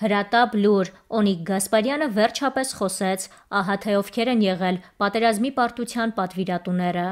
Հրատապ լուր Օնիկ Գասպարյանը վերջապես խոսեց, ահա թե ովքեր են եղել պատերազմի պարտության պատվիրատուները։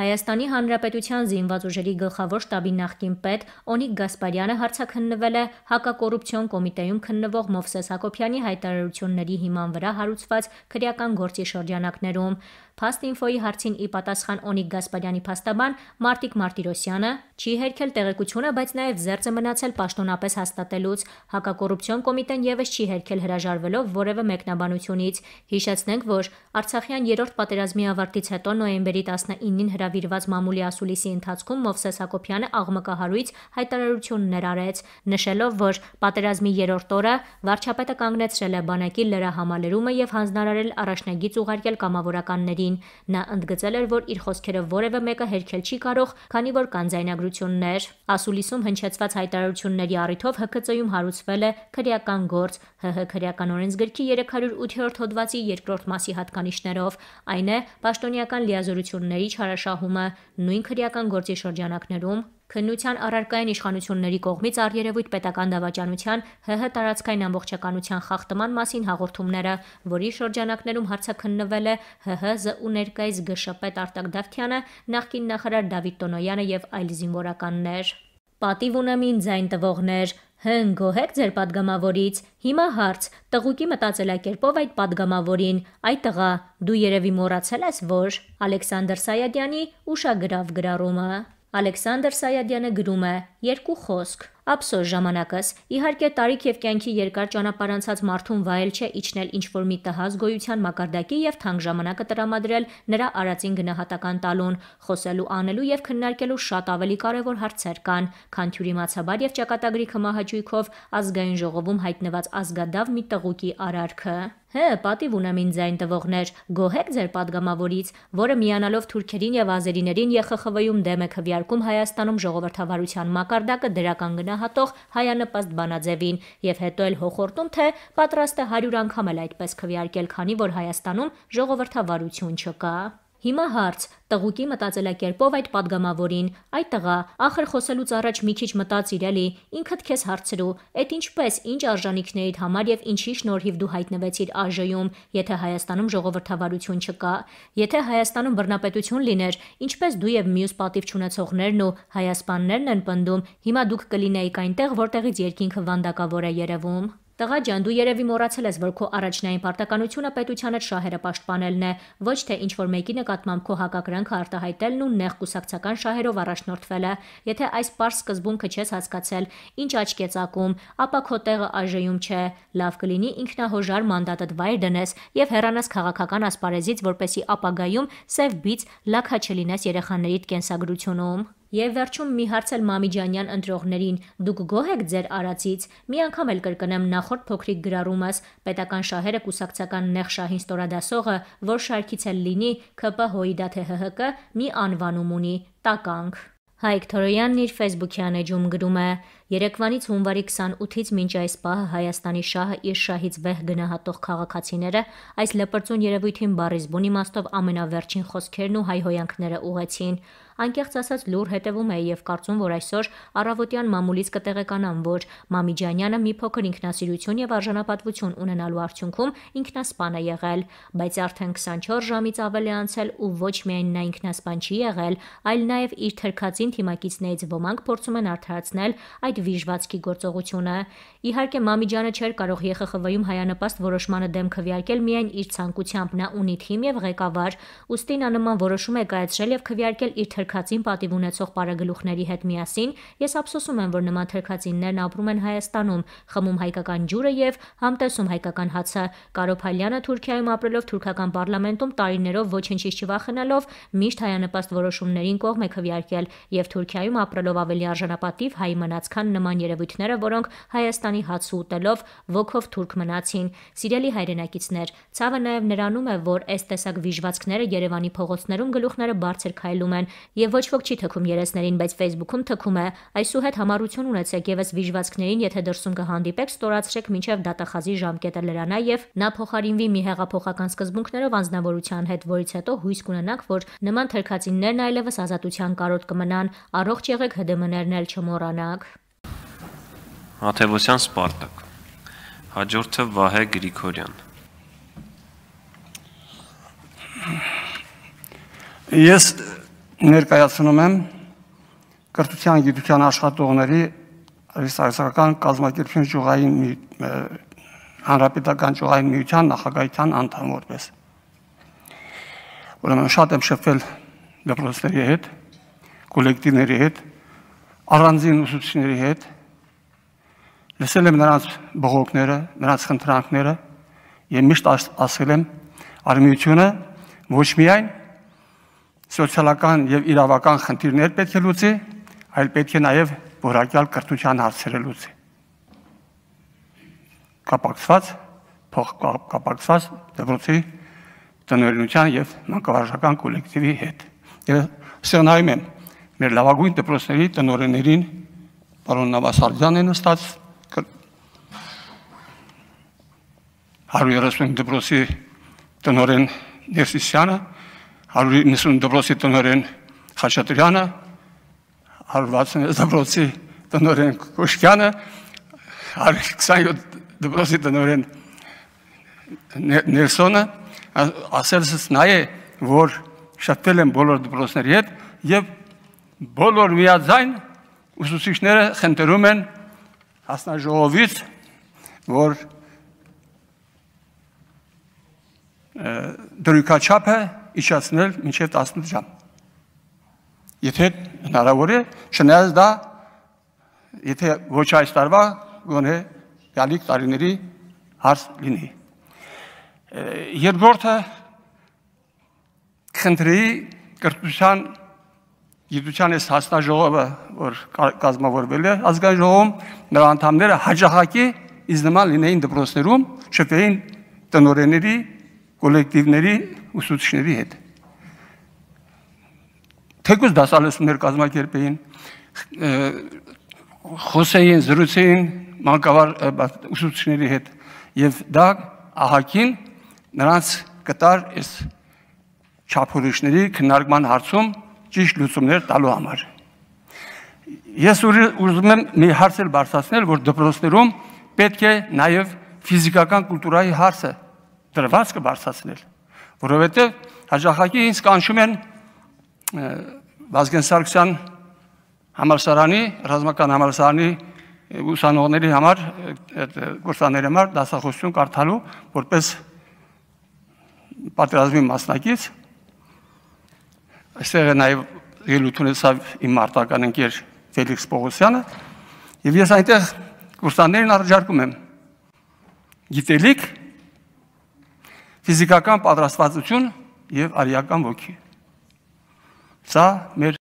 Հայաստանի Հանրապետության զինված ուժերի գլխավոր շտաբի նախկին պետ Օնիկ Գասպարյանը հարցաքննվել է հակակոռուպցիոն կոմիտեյում քննվող Մովսես Հակոբյանի հայտարարությունների հիման վրա հարուցված քրեական գործի շրջանակներում։ Փաստինֆոյի հարցին ի պատասխան Օնիկ Գասպարյանի փաստաբան Մարտիկ Մարտիրոսյանը չի հերքել տեղեկությունը, բայց նաև զերծը մնացել պաշտոնապես հաստատելուց հակակոռուպցիոն կոմիտեն եւս չի հերքել հրաժարվելով որևէ մեկնաբանությունից։ Հիշեցնենք, որ Արցախյան 3-րդ պատերազմի ավարտից հետո նոյեմբերի 19-ին հրավիրված մամուլի ասուլիսի ընթացքում Մովսես Հակոբյանը աղմկահարույց հայտարարություններ արեց, նշելով, որ պատերազմի 3-րդ օրը վարչապետը կանգնեցրել է բանակի լրահամալերումը եւ հանձնարարել առաջնագիծ ուղարկել կամավորականների Ալիևին։ Նա ընդգծել էր, որ իր խոսքերը որևէ մեկը հերքել չի կարող, քանի որ կան ձայնագրություններ։ Ասուլիսում հնչեցված հայտարարությունների առիթով ՀԿՑ-ում հարուցվել է քրեական գործ ՀՀ քրեական օրենսգրքի 308-րդ հոդվածի երկրորդ մասի հատկանիշներով, այն է պաշտոնյական լիազորությունների չարաշահումը նույն քրեական գործի շրջանակներում Քննության առարկային իշխանությունների կողմից արերևույթ պետական դավաճանության ՀՀ տարածքային ամբողջականության խախտման մասին հաղորդումները, որի շրջանակներում հարցաքննվել է ՀՀ ԶՈՒ ներկայիս ԳՇՊ Արտակ Դավթյանը, նախկին նախարար Դավիթ Տոնոյանը եւ այլ զինվորականներ։ Պատիվ ունեմ ին ձայն տվողներ, Հնգոհեք ձեր падգամավորից։ Հիմա հարց. տղուկի մտածելակերպով այդ падգամավորին, այ տղա, դու երևի մոռացել ես, որ Ալեքսանդր Սայադյանի ուշագրավ գրառումը Ալեքսանդր Սայադյանը գրում է երկու խոսք. Ափսոս ժամանակս իհարկե տարիք եւ կյանքի երկար ճանապարհ անցած մարդուն վայել չէ իջնել ինչ որ մի տհազ գոյության մակարդակի եւ թանկ ժամանակը տրամադրել նրա արածին գնահատական տալուն, խոսելու, անելու եւ քննարկելու շատ ավելի կարեւոր հարցեր կան, քան թյուրիմացաբար եւ ճակատագրի խմահաճույքով ազգային ժողովում հայտնված ազգադավ մի տղուկի արարքը։ Հե, պատիվ ունեմ ինձ այն տվողներ, գոհեք ձեր падգամավորից, որը միանալով թուրքերին եւ ազերիներին ԵԽԽՎ-ում դեմ է քվյարկում Հայաստանում ժողովրդավարության մակարդակը դրական գնահատող հայանպաստ բանաձևին եւ հետո էլ հոխորտում թե պատրաստ է 100 անգամ էլ այդպես քվյարկել, քանի որ Հայաստանում ժողովրդավարություն չկա։ Հիմա հարց՝ տղուկի մտածելակերպով այդ падգամավորին, այ տղա, ախր խոսելուց առաջ մի քիչ մտածիր էլի, ինքդ քեզ հարցրու, էդ ինչպես, ինչ արժանինքներիդ համար եւ ինչի շնորհիվ դու հայտնվեցիր ԱԺ-ում, եթե Հայաստանում ժողովրդավարություն չկա։ Եթե Հայաստանում բռնապետություն լիներ, ինչպես դու եւ մյուս պատիվ չունեցողներն ու հայասպաններն են պնդում, հիմա դուք կլինեիք այնտեղ, որտեղից երկինքը վանդակավոր է երևում։ Տղա ջան, դու երևի մոռացել ես, որ քո առաջնային պարտականությունը պետությանդ շահերը պաշտպանելն է, ոչ թե ինչ որ մեկի նկատմամբ քո հակակրանքը արտահայտելն ու նեղ կուսակցական շահերով առաջնորդվելը։ Եթե այս པարս սկզբունքը չես հասկացել, ինչ աչքի է ցակում, ապա քո տեղը ԱԺ-ում չէ։ Լավ կլինի ինքնահոժար մանդատդ վայր դնես եւ հեռանաս քաղաքական ասպարեզից, որպեսի ապագայում սև բից լակա չլինես երեխաներիդ կենսագրությունում։ Եվ վերջում մի հարցել Մամիջանյան ընտրողներին՝ դուք գոհ եք ձեր արածից։ Մի անգամ էլ կրկնեմ նախորդ փոքրիկ գրառումս՝ պետական շահերը կուսակցական նեղ շահին ստորադասողը, որ շարքից էլ լինի, ՔՊՀ-ի դա թե ՀՀԿ, մի անվանում ունի՝ «Տականք»։ Հայկ Թորոյանն իր Facebook-յան էջում գրում է. Երեկվանից հունվարի 28-ից մինչ այս պահը Հայաստանի շահը իր շահից վեհ գնահատող քաղաքացիները այս լպրծուն երևույթին բարիզբուն իմաստով ամենավերջին խոսքերն ու հայհոյանքները ուղեցին։ Անկեղծ ասած լուր հետևում է եւ կարծում, որ այսօր առավոտյան մամուլից կտեղեկանամ, որ Մամիջանյանը մի փոքր ինքնասիրություն եւ արժանապատվություն ունենալու արդյունքում ինքնասպան է եղել, բայց արդեն 24 ժամից ավել է անցել ու ոչ միայն նա ինքնասպան չի եղել, այլ նաեւ իր թրքածին թիմակիցներից ոմանք փորձում են արդարացնել այդ վիժվածքի գործողությունը։ Իհարկե Մամիջյանը չէր կարող ԵԽԽՎ-ում հայանպաստ որոշմանը դեմ քվեարկել միայն իր ցանկությամբ, նա ունի թիմ եւ ղեկավար, ուստի նա նման որոշում է կայացրել եւ քվեարկել իր թրքածին պատիվ ունեցող պարագլուխների հետ միասին։ Ես ափսոսում եմ, որ նման թրքածիններն ապրում են Հայաստանում, խմում հայկական ջուրը եւ համտեսում հայկական հացը։ Կարոփալյանը Թուրքիայում ապրելով թուրքական պարլամենտում տարիներով ոչինչից չվախենալով միշտ հայանպաստ որոշումներին կողմ է քվեարկել եւ Թուրքիայում ապրելով ավելի արժանապատիվ հայ մնաց քան կան նման երևույթները, որոնք Հայաստանի հացը ուտելով ոգով թուրք մնացին։ Սիրելի հայրենակիցներ, ցավը նաև նրանում է, որ այս տեսակ վիժվածքները Երևանի փողոցներում գլուխները բարձր քայլում են, եւ ոչ ոք չի թքում երեսներին, բայց Facebook-ում թքում է։ Այսուհետ համառություն ունեցեք եւ այս վիժվածքներին, եթե դրսում կհանդիպեք, ստորացրեք մինչեւ դատախազի ժամկետը լրանա եւ նա փոխարինվի մի հեղափոխական սկզբունքներով անznավորության հետ, որից հետո հույս կունենանք, որ նման թերքածիններն այլևս ազատության կարոտ կմնան։ Առողջ եղեք, ՀԴՄ-ներն էլ չմոռանաք։ Աթևոսյան Սպարտակ։ Հաջորդը Վահե Գրիգորյան։ Ես ներկայացնում եմ կրթության գիտության աշխատողների ռեսարսական կազմակերպություն ճյուղային հանրապետական ճյուղային միության նախագահության անդամ որպես։ Ուրեմն շատ եմ շփվել դպրոցների հետ, կոլեկտիվների հետ, առանձին ուսուցիչների հետ, լսել եմ նրանց բողոքները, նրանց խնդրանքները եւ միշտ ասել եմ արմիությունը ոչ միայն սոցիալական եւ իրավական խնդիրներ պետք է լուծի, այլ պետք է նաեւ որակյալ կրթության հարցերը լուծի։ Կապակցված փոխկապակցված դպրոցի տնօրինության եւ մանկավարժական կոլեկտիվի հետ։ Եվ սերնայում եմ մեր լավագույն դպրոցների տնօրիներին պարոն Նավասարդյանն է նստած 130 դպրոցի տնորեն Ներսիսյանը, 190 դպրոցի տնորեն Խաչատրյանը, 160 դպրոցի տնորեն Կոշկյանը, 127 դպրոցի տնորեն Ներսոնը, ասելս նա է, որ շտել են բոլոր դպրոցների հետ եւ բոլոր միաձայն ուսուցիչները խնդրում են հասնաժողովից, որ դրույքաչափը իջացնել մինչև 18 ժամ։ Եթե հնարավոր է, չնայած դա եթե ոչ այս տարվա գոնե յալիք տարիների հարց լինի։ Երկրորդը քննի կրթության գիտության այս հաստաժողովը, որ կազմավորվել է ազգային ժողովում, նրա անդամները հաջողակի իզ նման լինեին դպրոցներում, շփեին տնօրենների կոլեկտիվների ուսուցիչների հետ։ Թեկուզ դասալուսումներ կազմակերպեին, խոսեին, զրուցեին մանկավար ուսուցիչների հետ եւ դա ահակին նրանց կտար այս չափորոշների քննարկման հարցում ճիշտ լուծումներ տալու համար։ Ես ուզում եմ մի հարցել բարձրացնել, որ դպրոցներում պետք է նաև ֆիզիկական կուլտուրայի հարցը դրվածքը բարձրացնել, որովհետև հաջախակի ինձ կանչում են Վազգեն Սարգսյան համալսարանի, ռազմական համալսարանի ուսանողների համար, գործաների համար դասախոսություն կարդալու որպես պատերազմի մասնակից։ Այստեղ է նաև ելույթ ունեցավ իմ արտական ընկեր Ֆելիքս Պողոսյանը, եւ ես այնտեղ գործաներին առաջարկում եմ գիտելիք ֆիզիկական պատրաստվածություն եւ արիական ոգի։ Սա մեր